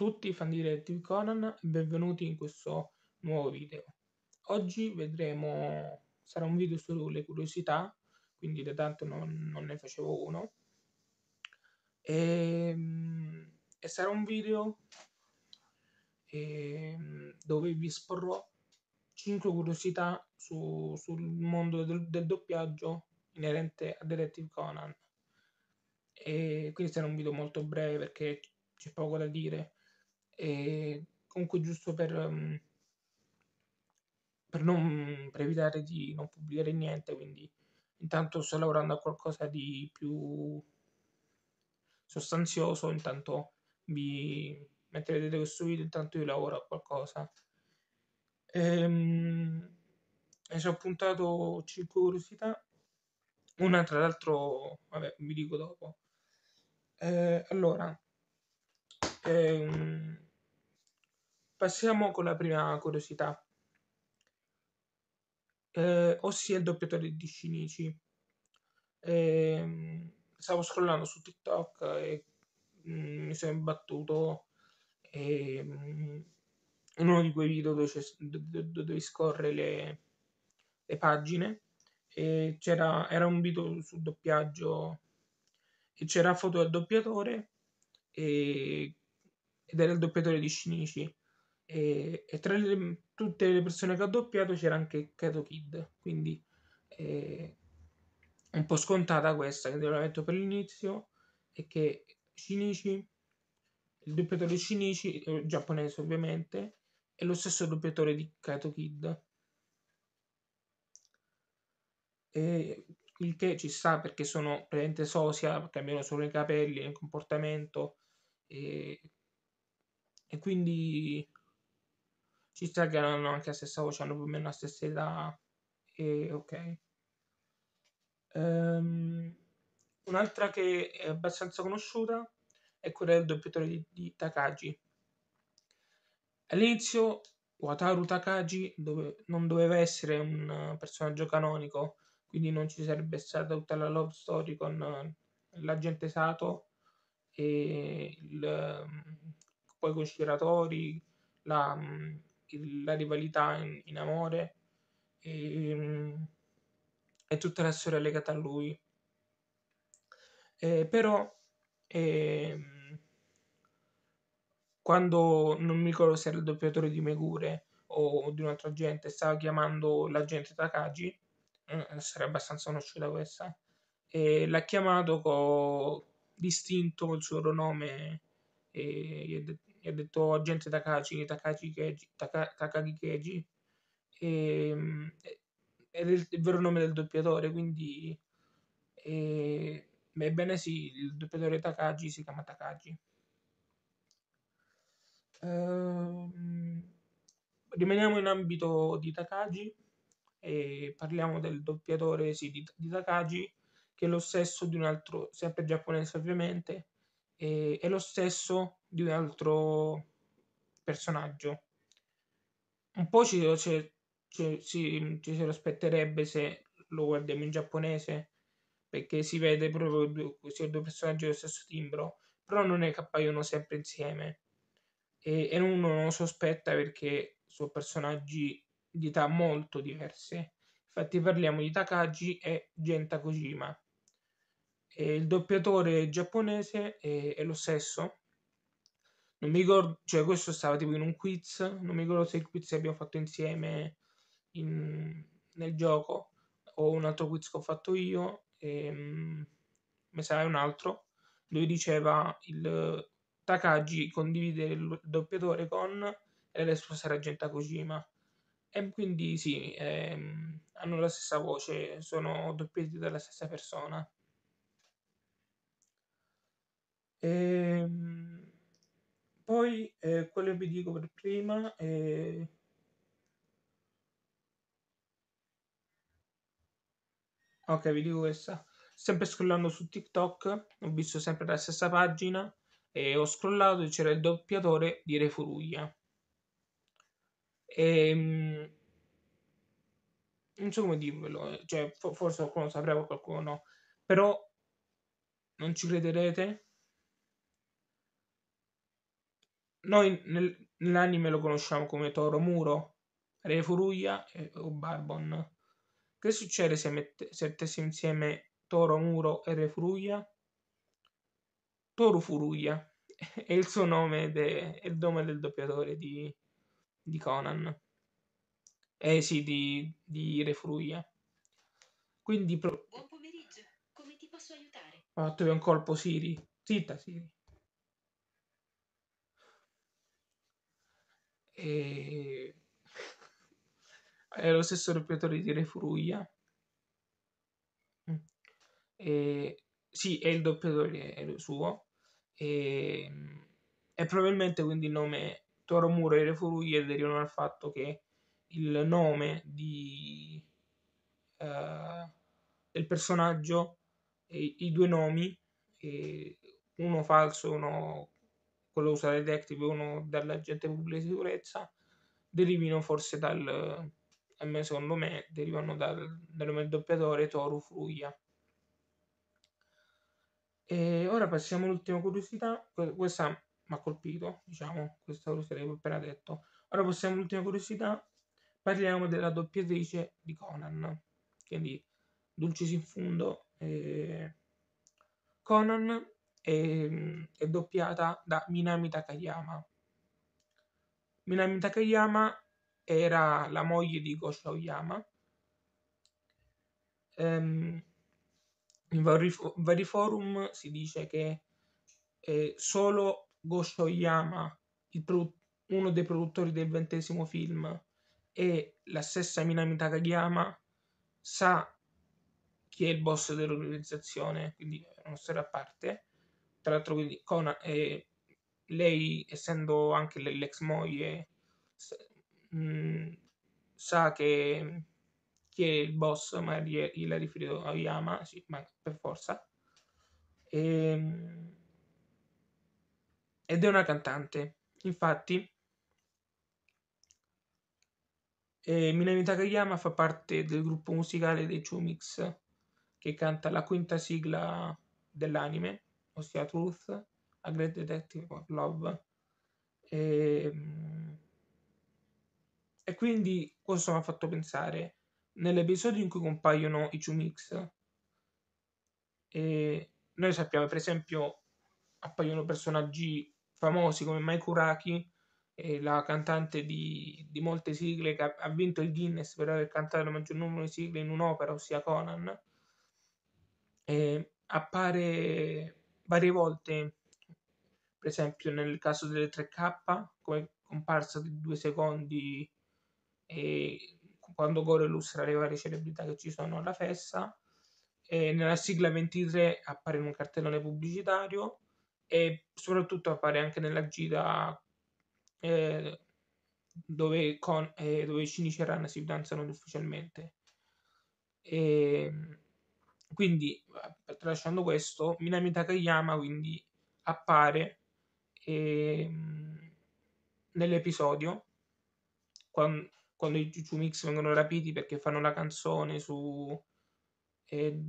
tutti fan di Detective Conan e benvenuti in questo nuovo video. Oggi vedremo, sarà un video sulle curiosità, quindi da tanto non, non ne facevo uno, e, ehm, e sarà un video e, ehm, dove vi esporrò 5 curiosità su, sul mondo del, del doppiaggio inerente a Detective Conan. E quindi sarà un video molto breve perché c'è poco da dire e comunque giusto per, mm, per, non, per evitare di non pubblicare niente, quindi intanto sto lavorando a qualcosa di più sostanzioso, intanto vi, mentre vedete questo video, intanto io lavoro a qualcosa. Ehm, e ci ho puntato 5 curiosità, una tra l'altro, vabbè, vi dico dopo. Eh, allora, ehm, Passiamo con la prima curiosità, eh, ossia il doppiatore di Shinichi. Eh, stavo scrollando su TikTok e mh, mm, mi sono imbattuto e, mh, mm, in uno di quei video dove, dove, dove scorre le, le pagine e c'era, era un video sul doppiaggio e c'era foto del doppiatore e, ed era il doppiatore di Shinichi e, e tra le, tutte le persone che ho doppiato c'era anche Kato Kid, quindi eh, un po' scontata questa che te la metto per l'inizio e che Shinichi, il doppiatore Shinichi, eh, giapponese ovviamente, è lo stesso doppiatore di Kato Kid. E, il che ci sta perché sono praticamente sosia, cambiano solo i capelli, il comportamento e, e quindi ci sta che hanno anche la stessa voce, hanno più o meno la stessa età e ok. Um, un'altra che è abbastanza conosciuta è quella del doppiatore di, di Takagi. All'inizio Wataru Takagi dove, non doveva essere un eh, personaggio canonico, quindi non ci sarebbe stata tutta la love story con eh, l'agente Sato e il, ehm, poi con Shiratori, la, mm, la rivalità in, in amore ehm, e, e, tutta la storia legata a lui. Eh, però eh, quando non mi ricordo se era il doppiatore di Megure o di un altro agente stava chiamando l'agente Takagi, eh, sarei abbastanza conosciuta questa, e l'ha chiamato con distinto il suo nome e gli ha detto gli ha detto agente Takashi, Takashi Keiji, Taka, Takagi Keiji, e, ehm, ed è il vero nome del doppiatore, quindi e, ehm, ebbene sì, il doppiatore Takagi si chiama Takagi. Ehm, rimaniamo in ambito di Takagi e parliamo del doppiatore sì, di, di Takagi, che è lo stesso di un altro, sempre giapponese ovviamente, e è lo stesso di un altro personaggio. Un po' ci, ci, ci, ci se lo aspetterebbe se lo guardiamo in giapponese, perché si vede proprio due, due personaggi dello stesso timbro, però non è che appaiono sempre insieme. E, e uno non lo sospetta perché sono personaggi di età molto diverse. Infatti parliamo di Takagi e Genta Kojima e il doppiatore giapponese è, è lo stesso. Non mi ricordo, cioè questo stava tipo in un quiz, non mi ricordo se il quiz abbiamo fatto insieme in, nel gioco o un altro quiz che ho fatto io, e, ehm, mi sa un altro, lui diceva il Takagi condivide il doppiatore con e la sua sarà Genta Kojima. E quindi sì, ehm, hanno la stessa voce, sono doppiati dalla stessa persona. E, ehm, poi eh, quello che vi dico per prima è... Ok, vi dico questa. Sempre scrollando su TikTok, ho visto sempre la stessa pagina e ho scrollato e c'era il doppiatore di Re Furuglia. E, ehm, non so come dirvelo, eh, cioè, forse qualcuno saprà, qualcuno no. Però non ci crederete, Noi nel- nell'anime lo conosciamo come Toro Muro, Re Furuia e- o Barbon. Che succede se, mettessi insieme Toro Muro e Re Furuia? Toru Furuia è il suo nome, de- è il nome del doppiatore di, di Conan. Eh sì, di, di Re Furuia. Quindi... Pro- Buon pomeriggio, come ti posso aiutare? ho ah, fatto un colpo Siri. Zitta Siri. e... è lo stesso doppiatore di Re Furuglia. E... Sì, è il doppiatore è suo. E... e probabilmente quindi il nome Toro Muro e Re Furuglia derivano dal fatto che il nome di, uh, del personaggio, e, i due nomi, uno falso, uno quello usare Detective 1 dall'agente di sicurezza derivino forse dal almeno secondo me derivano dal, dal nome del doppiatore Toru Fruia e ora passiamo all'ultima curiosità questa mi ha colpito diciamo questa curiosità che ho appena detto ora passiamo all'ultima curiosità parliamo della doppiatrice di Conan quindi Dulcis in Fundo e eh, Conan e, ehm, è doppiata da Minami Takayama. Minami Takayama era la moglie di Goshi Aoyama. Um, ehm, in vari, vari, forum si dice che eh, solo Goshi Aoyama, pro, uno dei produttori del ventesimo film, e la stessa Minami Takayama sa chi è il boss dell'organizzazione, quindi è una storia a parte, tra l'altro quindi eh, lei essendo anche l'ex moglie mh, mm, sa che chi è il boss ma gliela riferito a Yama sì, ma per forza e, ehm, ed è una cantante infatti eh, Minami Takayama fa parte del gruppo musicale dei Chumix che canta la quinta sigla dell'anime ossia Truth, A Great Detective of Love. E, ehm, e quindi questo mi ha fatto pensare nell'episodio in cui compaiono i Chumix. E noi sappiamo, per esempio, appaiono personaggi famosi come Mai Kuraki, la cantante di, di, molte sigle che ha, ha, vinto il Guinness per aver cantato il maggior numero di sigle in un'opera, ossia Conan. E appare varie volte, per esempio nel caso delle 3K, come comparsa di due secondi e quando Gore illustra le varie celebrità che ci sono alla festa, e nella sigla 23 appare in un cartellone pubblicitario e soprattutto appare anche nella gira eh, dove, con, eh, dove i Ciniceran si danzano ufficialmente. E, ehm, quindi, tralasciando questo, Minami Takayama quindi appare eh, nell'episodio quando, quando i Juju Mix vengono rapiti perché fanno la canzone su, eh,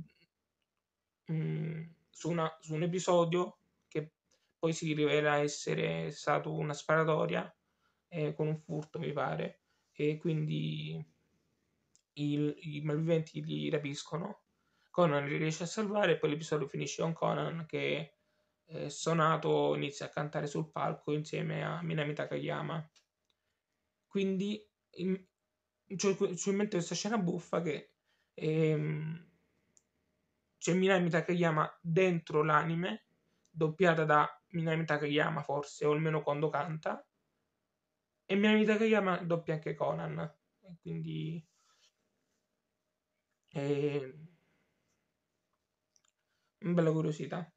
su, una, su un episodio che poi si rivela essere stato una sparatoria eh, con un furto, mi pare, e quindi il, i malviventi li rapiscono Conan li riesce a salvare e poi l'episodio finisce con Conan che eh, sonato inizia a cantare sul palco insieme a Minami Takayama. Quindi c'è c'ho, in mente questa scena buffa che ehm, c'è Minami Takayama dentro l'anime, doppiata da Minami Takayama forse, o almeno quando canta, e Minami Takayama doppia anche Conan. E quindi... Eh, una bella curiosità.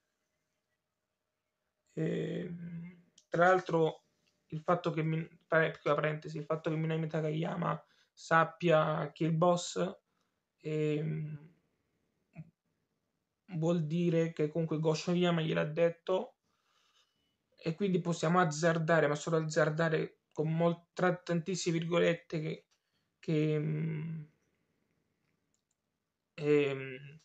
E, ehm, tra l'altro, il fatto che, mi la parentesi, il fatto che Minami Takayama sappia che il boss eh, vuol dire che comunque Gosho Yama gliel'ha detto e quindi possiamo azzardare, ma solo azzardare con molt- tra tantissime virgolette che, che eh,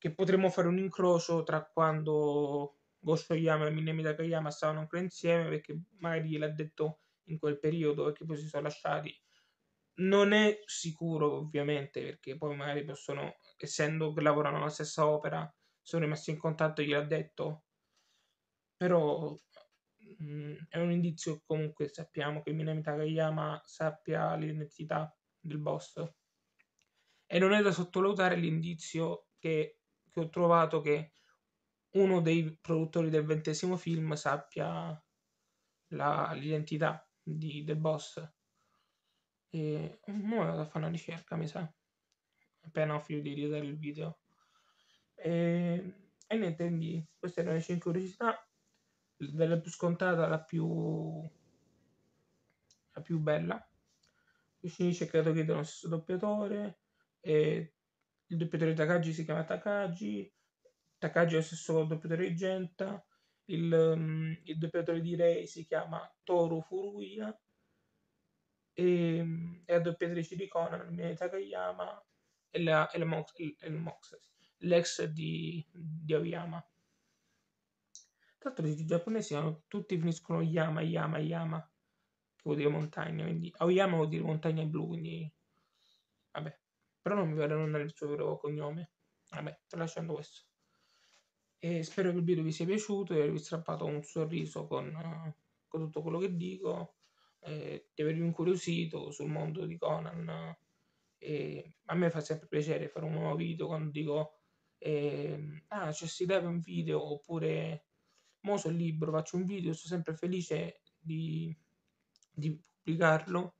che potremmo fare un incrocio tra quando Goshoyama e Minami Takayama stavano ancora insieme perché magari l'ha detto in quel periodo e che poi si sono lasciati non è sicuro ovviamente perché poi magari possono essendo che lavorano alla stessa opera sono rimasti in contatto e gliel'ha detto però mh, mm, è un indizio che comunque sappiamo che Minami Takayama sappia l'identità del boss e non è da sottovalutare l'indizio che che ho trovato che uno dei produttori del ventesimo film sappia la, l'identità di, del boss. E ora vado a fare una ricerca, mi sa. Appena ho finito di editare il video. E, e niente, quindi queste erano le 5 curiosità. Della più scontata alla più, la più bella. Qui Ci dice che credo che è lo stesso doppiatore. E il doppiatore Takagi si chiama Takagi, Takagi è lo stesso doppiatore di Genta, il, um, il doppiatore di Rei si chiama Toru Furuya e, e mm, la doppiatrice di Conan, è Takayama, e la, e la Mox, e, Mox, l'ex di, di Aoyama. Tra l'altro i giapponesi hanno, tutti finiscono Yama, Yama, Yama, che vuol dire montagna, quindi Aoyama vuol dire montagna blu, quindi vabbè però non mi verrà vale il suo vero cognome. Vabbè, tralasciando questo. E spero che il video vi sia piaciuto, di avervi strappato un sorriso con, eh, con tutto quello che dico, eh, di avervi incuriosito sul mondo di Conan. Eh, a me fa sempre piacere fare un nuovo video quando dico eh, ah, cioè si deve un video oppure mo sono libro, faccio un video, sono sempre felice di, di pubblicarlo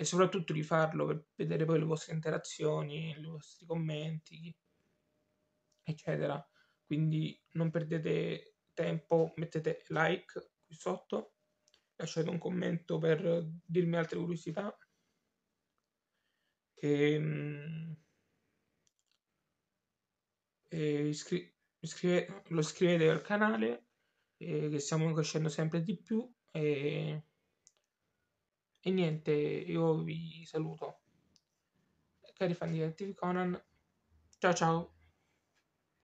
e soprattutto di farlo per vedere poi le vostre interazioni, i vostri commenti, eccetera. Quindi non perdete tempo, mettete like qui sotto, lasciate un commento per dirmi altre curiosità. E, mm, e iscri iscrive lo iscrivete al canale, eh, che stiamo crescendo sempre di più. E e niente, io vi saluto. Cari fan di Detective Conan, ciao ciao!